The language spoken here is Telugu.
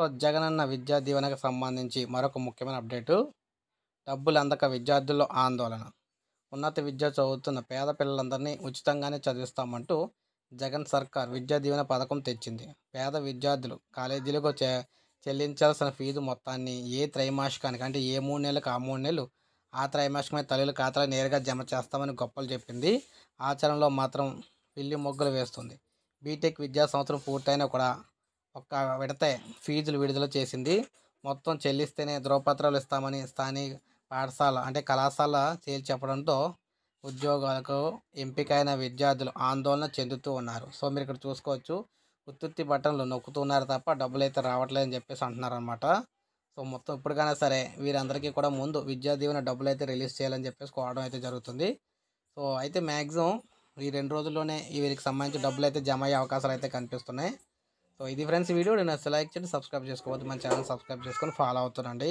సో జగనన్న విద్యా దీవెనకు సంబంధించి మరొక ముఖ్యమైన అప్డేటు డబ్బులు అందక విద్యార్థుల్లో ఆందోళన ఉన్నత విద్య చదువుతున్న పేద పిల్లలందరినీ ఉచితంగానే చదివిస్తామంటూ జగన్ సర్కార్ విద్యా దీవెన పథకం తెచ్చింది పేద విద్యార్థులు కాలేజీలకు చెల్లించాల్సిన ఫీజు మొత్తాన్ని ఏ త్రైమాసికానికి అంటే ఏ మూడు నెలలకు ఆ మూడు నెలలు ఆ త్రైమాసికమే తల్లుల ఖాతాలు నేరుగా జమ చేస్తామని గొప్పలు చెప్పింది ఆచరణలో మాత్రం పిల్లి మొగ్గులు వేస్తుంది బీటెక్ విద్యా సంవత్సరం పూర్తయినా కూడా ఒక్క విడతే ఫీజులు విడుదల చేసింది మొత్తం చెల్లిస్తేనే ధ్రువపత్రాలు ఇస్తామని స్థానిక పాఠశాల అంటే కళాశాల తేల్చి చెప్పడంతో ఉద్యోగాలకు ఎంపికైన విద్యార్థులు ఆందోళన చెందుతూ ఉన్నారు సో మీరు ఇక్కడ చూసుకోవచ్చు ఉత్తుత్తి బట్టన్లు నొక్కుతున్నారు తప్ప డబ్బులు అయితే రావట్లేదని చెప్పేసి అంటున్నారు అనమాట సో మొత్తం ఇప్పటికైనా సరే వీరందరికీ కూడా ముందు విద్యా దీవెన డబ్బులు అయితే రిలీజ్ చేయాలని చెప్పేసి కోవడం అయితే జరుగుతుంది సో అయితే మ్యాక్సిమం ఈ రెండు రోజుల్లోనే వీరికి సంబంధించి డబ్బులు అయితే జమ అయ్యే అవకాశాలు అయితే కనిపిస్తున్నాయి సో ఇది ఫ్రెండ్స్ వీడియో నేను అసలు లైక్ చేయండి సబ్స్క్రైబ్ చేసుకోవద్దు మన ఛానల్ సబ్స్క్రైబ్ చేసుకొని ఫాలో అవుతానండి